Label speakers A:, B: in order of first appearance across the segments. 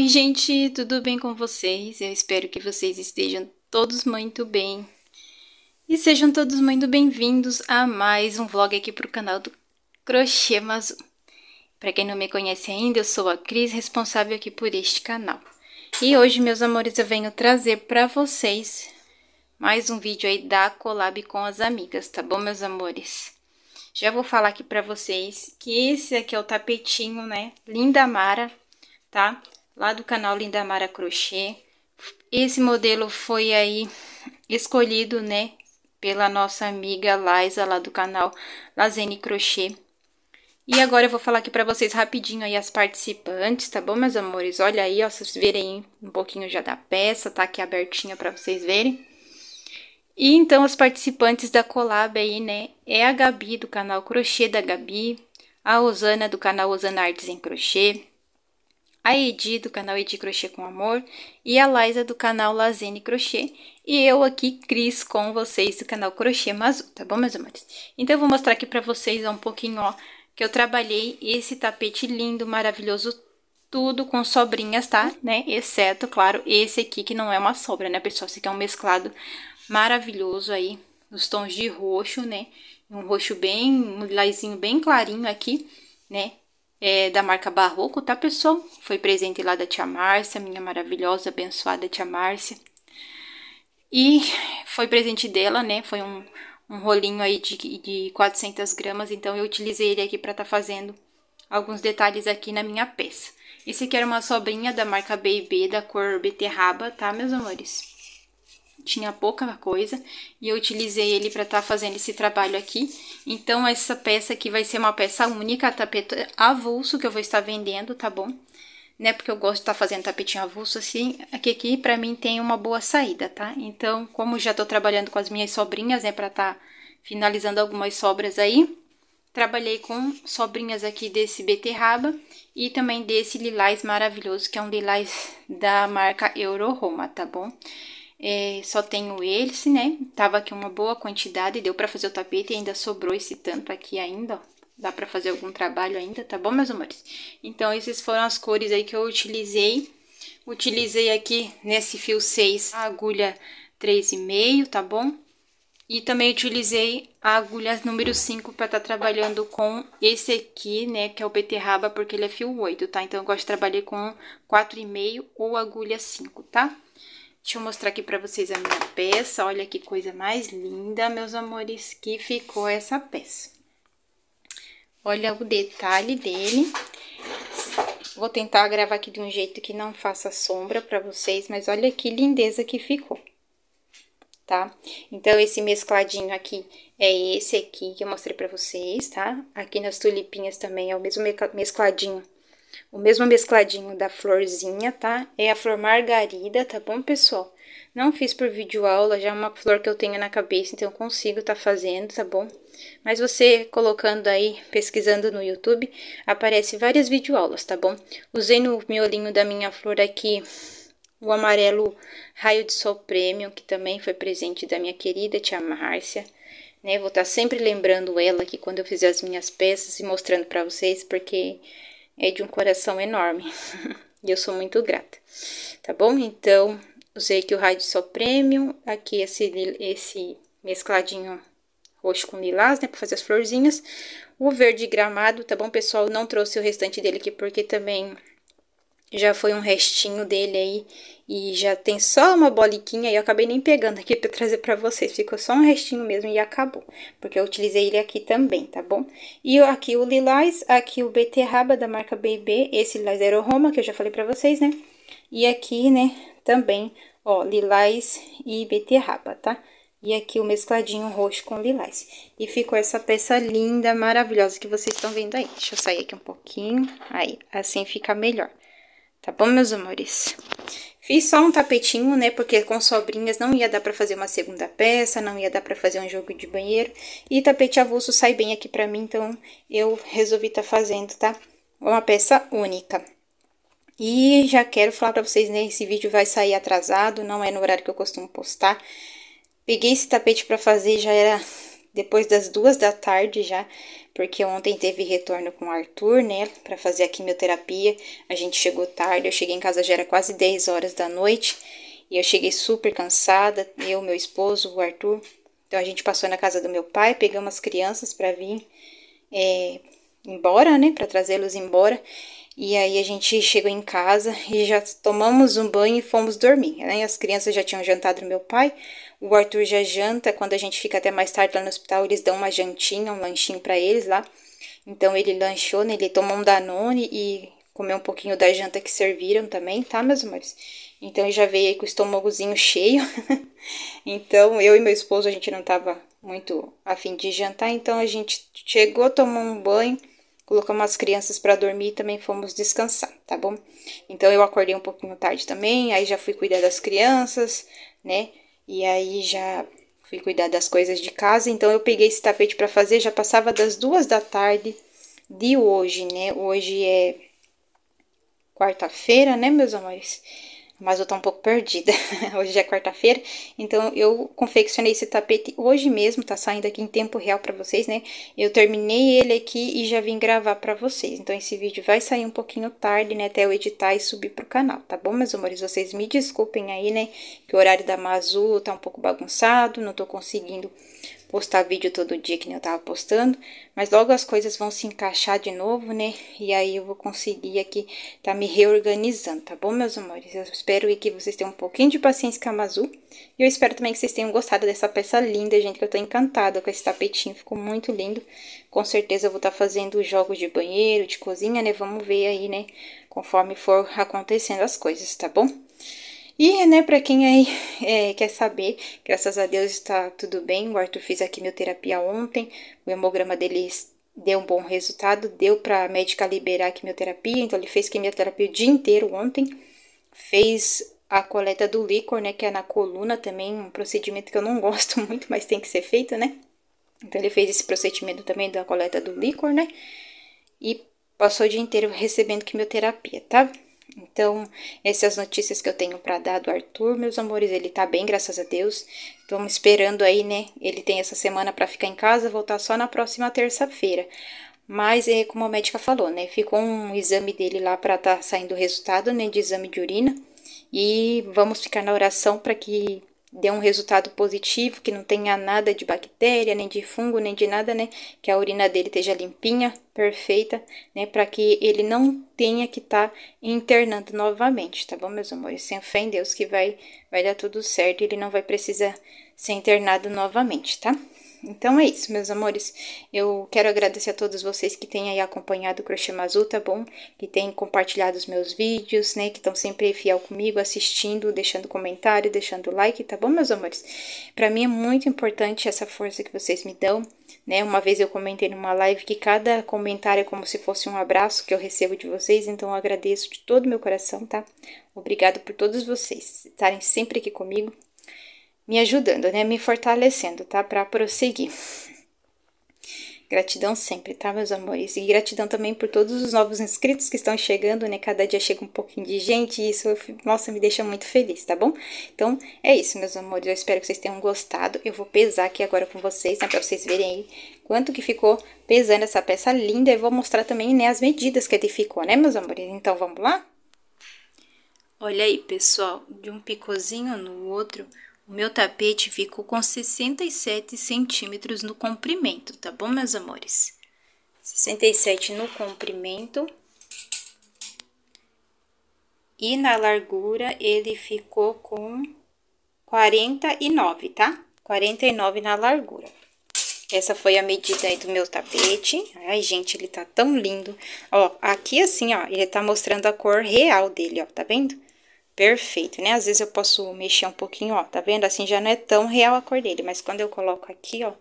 A: Oi, gente, tudo bem com vocês? Eu espero que vocês estejam todos muito bem. E sejam todos muito bem-vindos a mais um vlog aqui para o canal do Crochê Mazu. Para quem não me conhece ainda, eu sou a Cris, responsável aqui por este canal. E hoje, meus amores, eu venho trazer para vocês mais um vídeo aí da collab com as amigas, tá bom, meus amores? Já vou falar aqui para vocês que esse aqui é o tapetinho, né? Linda Mara, tá? lá do canal Lindamara Crochê. Esse modelo foi aí escolhido, né, pela nossa amiga Laisa lá do canal Lazene Crochê. E agora eu vou falar aqui para vocês rapidinho aí as participantes, tá bom, meus amores? Olha aí, ó, vocês verem um pouquinho já da peça, tá aqui abertinha para vocês verem. E então as participantes da collab aí, né, é a Gabi do canal Crochê da Gabi, a Osana do canal Osana Artes em Crochê, a Edi do canal Edi Crochê com Amor e a Laisa do canal Lazene Crochê e eu aqui, Cris, com vocês do canal Crochê Mazu, tá bom, meus amores? Então eu vou mostrar aqui pra vocês um pouquinho, ó, que eu trabalhei esse tapete lindo, maravilhoso, tudo com sobrinhas, tá? Né? Exceto, claro, esse aqui que não é uma sobra, né, pessoal? Esse aqui é um mesclado maravilhoso aí, nos tons de roxo, né? Um roxo bem, um lilazinho bem clarinho aqui, né? é, da marca Barroco, tá, pessoal? Foi presente lá da tia Márcia, minha maravilhosa, abençoada tia Márcia. E foi presente dela, né? Foi um, um rolinho aí de, de 400 gramas, então eu utilizei ele aqui para tá fazendo alguns detalhes aqui na minha peça. Esse aqui era uma sobrinha da marca B&B, da cor beterraba, tá, meus amores? tinha pouca coisa e eu utilizei ele para estar tá fazendo esse trabalho aqui. Então, essa peça aqui vai ser uma peça única, tapete avulso que eu vou estar vendendo, tá bom? Né, porque eu gosto de estar tá fazendo tapetinho avulso assim, aqui, aqui para mim tem uma boa saída, tá? Então, como já estou trabalhando com as minhas sobrinhas, né, para estar tá finalizando algumas sobras aí, trabalhei com sobrinhas aqui desse beterraba e também desse lilás maravilhoso, que é um lilás da marca Euro Roma, tá bom? É, só tenho esse, né? Tava aqui uma boa quantidade, deu para fazer o tapete e ainda sobrou esse tanto aqui ainda, ó. Dá para fazer algum trabalho ainda, tá bom, meus amores? Então, essas foram as cores aí que eu utilizei. Utilizei aqui nesse fio 6 a agulha 3,5, tá bom? E também utilizei a agulha número 5 para estar tá trabalhando com esse aqui, né, que é o beterraba, porque ele é fio 8, tá? Então, eu gosto de trabalhar com 4,5 ou agulha 5, Tá? Deixa eu mostrar aqui pra vocês a minha peça. Olha que coisa mais linda, meus amores, que ficou essa peça. Olha o detalhe dele. Vou tentar gravar aqui de um jeito que não faça sombra pra vocês, mas olha que lindeza que ficou, tá? Então, esse mescladinho aqui é esse aqui que eu mostrei pra vocês, tá? Aqui nas tulipinhas também é o mesmo mescladinho o mesmo mescladinho da florzinha, tá? É a flor margarida, tá bom, pessoal? Não fiz por vídeo aula, já é uma flor que eu tenho na cabeça, então eu consigo tá fazendo, tá bom? Mas você colocando aí, pesquisando no YouTube, aparece várias vídeo aulas, tá bom? Usei no miolinho da minha flor aqui o amarelo raio de sol premium, que também foi presente da minha querida tia Márcia. Né? Vou estar tá sempre lembrando ela aqui quando eu fizer as minhas peças e mostrando para vocês, porque é de um coração enorme. e eu sou muito grata, tá bom? Então, usei aqui o raio de sol premium, aqui esse, esse mescladinho roxo com lilás, né, para fazer as florzinhas. O verde gramado, tá bom, pessoal? Não trouxe o restante dele aqui porque também já foi um restinho dele aí e já tem só uma boliquinha e eu acabei nem pegando aqui para trazer para vocês. Ficou só um restinho mesmo e acabou, porque eu utilizei ele aqui também, tá bom? E aqui o lilás, aqui o beterraba da marca BB, esse lilás Aero Roma, que eu já falei para vocês, né? E aqui, né, também, ó, lilás e beterraba, tá? E aqui o mescladinho roxo com lilás. E ficou essa peça linda, maravilhosa que vocês estão vendo aí. Deixa eu sair aqui um pouquinho. Aí, assim fica melhor. Tá bom, meus amores? Fiz só um tapetinho, né? Porque com sobrinhas não ia dar pra fazer uma segunda peça, não ia dar pra fazer um jogo de banheiro. E tapete avulso sai bem aqui pra mim, então eu resolvi tá fazendo, tá? Uma peça única. E já quero falar pra vocês, né? Esse vídeo vai sair atrasado, não é no horário que eu costumo postar. Peguei esse tapete pra fazer, já era depois das duas da tarde já, porque ontem teve retorno com o Arthur, né, para fazer a quimioterapia. A gente chegou tarde, eu cheguei em casa já era quase 10 horas da noite e eu cheguei super cansada, eu, meu esposo, o Arthur. Então a gente passou na casa do meu pai, pegamos as crianças para vir é, embora, né, para trazê-los embora. E aí a gente chegou em casa e já tomamos um banho e fomos dormir. Né? As crianças já tinham jantado no meu pai. O Arthur já janta, quando a gente fica até mais tarde lá no hospital, eles dão uma jantinha, um lanchinho para eles lá. Então ele lanchou, né? ele tomou um Danone e comeu um pouquinho da janta que serviram também, tá, meus amores? Então ele já veio aí com o estômagozinho cheio. então eu e meu esposo a gente não tava muito afim de jantar, então a gente chegou, tomou um banho, colocamos as crianças para dormir e também fomos descansar, tá bom? Então eu acordei um pouquinho tarde também, aí já fui cuidar das crianças, né? E aí já fui cuidar das coisas de casa, então eu peguei esse tapete para fazer, já passava das duas da tarde de hoje, né? Hoje é quarta-feira, né, meus amores? mas eu tô um pouco perdida. Hoje é quarta-feira, então eu confeccionei esse tapete hoje mesmo, tá saindo aqui em tempo real para vocês, né? Eu terminei ele aqui e já vim gravar para vocês. Então esse vídeo vai sair um pouquinho tarde, né, até eu editar e subir pro canal, tá bom, meus amores? Vocês me desculpem aí, né, que o horário da Mazu tá um pouco bagunçado, não tô conseguindo postar vídeo todo dia que nem eu tava postando, mas logo as coisas vão se encaixar de novo, né? E aí eu vou conseguir aqui tá me reorganizando, tá bom, meus amores? Eu espero que vocês tenham um pouquinho de paciência com a Mazu, e eu espero também que vocês tenham gostado dessa peça linda, gente, que eu tô encantada com esse tapetinho, ficou muito lindo. Com certeza eu vou estar tá fazendo jogos de banheiro, de cozinha, né? Vamos ver aí, né? Conforme for acontecendo as coisas, tá bom? E, né, pra quem aí é, quer saber, graças a Deus está tudo bem. O Arthur fez a quimioterapia ontem, o hemograma dele deu um bom resultado, deu pra médica liberar a quimioterapia, então ele fez quimioterapia o dia inteiro ontem, fez a coleta do líquor, né, que é na coluna também, um procedimento que eu não gosto muito, mas tem que ser feito, né? Então ele fez esse procedimento também da coleta do líquor, né? E passou o dia inteiro recebendo quimioterapia, tá? Então, essas notícias que eu tenho para dar do Arthur, meus amores, ele tá bem, graças a Deus. estamos esperando aí, né? Ele tem essa semana para ficar em casa, voltar só na próxima terça-feira. Mas é como a médica falou, né? Ficou um exame dele lá para tá saindo o resultado, né, de exame de urina. E vamos ficar na oração para que dê um resultado positivo, que não tenha nada de bactéria, nem de fungo, nem de nada, né? Que a urina dele esteja limpinha, perfeita, né? Para que ele não tenha que estar tá internando novamente, tá bom, meus amores? Sem fé em Deus que vai, vai dar tudo certo, ele não vai precisar ser internado novamente, tá? Então é isso, meus amores. Eu quero agradecer a todos vocês que têm aí acompanhado o Crochê Mazu, tá bom? Que têm compartilhado os meus vídeos, né? Que estão sempre fiel comigo, assistindo, deixando comentário, deixando like, tá bom, meus amores? Para mim é muito importante essa força que vocês me dão, né? Uma vez eu comentei numa live que cada comentário é como se fosse um abraço que eu recebo de vocês, então eu agradeço de todo o meu coração, tá? Obrigado por todos vocês estarem sempre aqui comigo, me ajudando, né? Me fortalecendo, tá? Para prosseguir. Gratidão sempre, tá, meus amores? E gratidão também por todos os novos inscritos que estão chegando, né? Cada dia chega um pouquinho de gente e isso, nossa, me deixa muito feliz, tá bom? Então, é isso, meus amores. Eu espero que vocês tenham gostado. Eu vou pesar aqui agora com vocês, né? Pra vocês verem aí quanto que ficou pesando essa peça linda. Eu vou mostrar também, né? As medidas que ele ficou, né, meus amores? Então, vamos lá? Olha aí, pessoal. De um picozinho no outro o meu tapete ficou com 67 centímetros no comprimento, tá bom, meus amores? 67 no comprimento. E na largura, ele ficou com 49, tá? 49 na largura. Essa foi a medida aí do meu tapete. Ai, gente, ele tá tão lindo. Ó, aqui assim, ó, ele tá mostrando a cor real dele, ó, tá vendo? perfeito, né? Às vezes eu posso mexer um pouquinho, ó, tá vendo? Assim já não é tão real a cor dele, mas quando eu coloco aqui, ó,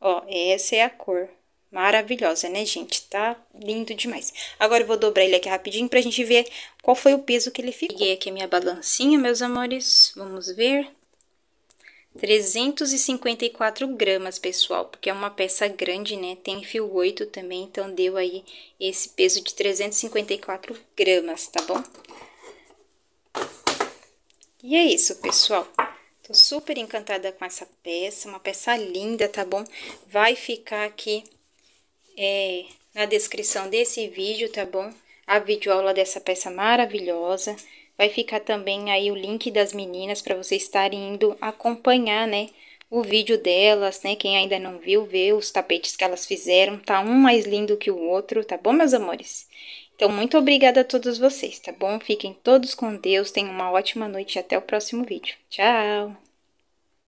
A: ó, essa é a cor maravilhosa, né, gente? Tá lindo demais. Agora eu vou dobrar ele aqui rapidinho pra gente ver qual foi o peso que ele ficou. Peguei aqui a minha balancinha, meus amores, vamos ver. 354 gramas, pessoal, porque é uma peça grande, né? Tem fio 8 também, então deu aí esse peso de 354 gramas, tá bom? E é isso, pessoal. Tô super encantada com essa peça, uma peça linda, tá bom? Vai ficar aqui é, na descrição desse vídeo, tá bom? A videoaula dessa peça maravilhosa. Vai ficar também aí o link das meninas para vocês estarem indo acompanhar, né? O vídeo delas, né? Quem ainda não viu, vê os tapetes que elas fizeram. Tá um mais lindo que o outro, tá bom, meus amores? Então, muito obrigada a todos vocês, tá bom? Fiquem todos com Deus, tenham uma ótima noite e até o próximo vídeo. Tchau!